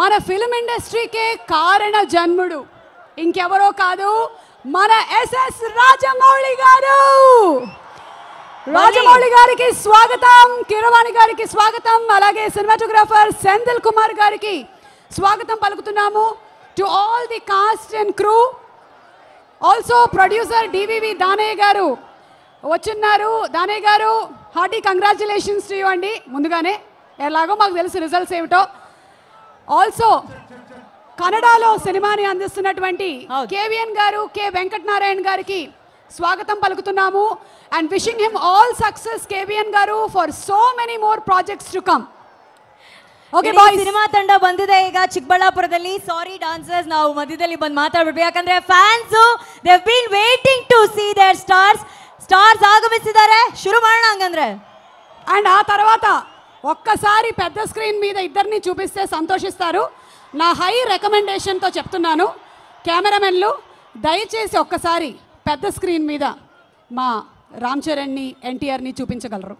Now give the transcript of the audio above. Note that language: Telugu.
మన ఫిలిం ఇండస్ట్రీకే కారణ జన్ముడు ఇంకెవరో కాదు మన ఎస్ఎస్ రాజమౌళి గారు రాజమౌళి గారికి స్వాగతం కిరవాణి గారికి స్వాగతం అలాగే సినిమాటోగ్రాఫర్ సెంథిల్ కుమార్ గారికి స్వాగతం పలుకుతున్నాము to all the cast and crew also producer DVV Danayya గారు వచ్చున్నారు దానయ్య గారు హార్టీ కంగ్రాచులేషన్స్ టు అండి ముందుగానే ఎలాగో మాకు తెలుసు రిజల్ట్స్ ఏమిటో ఆల్సో కన్నడలో సినిమాని అందిస్తున్నటువంటి కేవిఎన్ గారు కె వెంకటనారాయణ గారికి స్వాగతం పలుకుతున్నాము and wishing him all success KVN గారు for so many more projects to come okay bye cinema ತಂಡ ಬಂದಿದೆ ಈಗ ಚಿಕ್ಕಬಳ್ಳಾಪುರದಲ್ಲಿ ಸಾರಿ ಡಾನ್ಸರ್ಸ್ ನಾವು ಮಧ್ಯದಲ್ಲಿ ಬಂದು ಮಾತಾಡ್ಬಿಡ್ಬೇಕು ಯಾಕಂದ್ರೆ fans they've been waiting to see their stars stars ಆಗಮಿಸಿದ್ದಾರೆ ಶುರು ಮಾಡೋಣ ಹಂಗಂದ್ರೆ ಅಂಡ್ ಆ తర్వాత ఒక్కసారి పెద్ద స్క్రీన్ మీద ఇద్దరిని చూపిస్తే సంతోషిస్తారు నా హై రికమెండేషన్తో చెప్తున్నాను కెమెరామెన్లు దయచేసి ఒక్కసారి పెద్ద స్క్రీన్ మీద మా రామ్ చరణ్ని ఎన్టీఆర్ని చూపించగలరు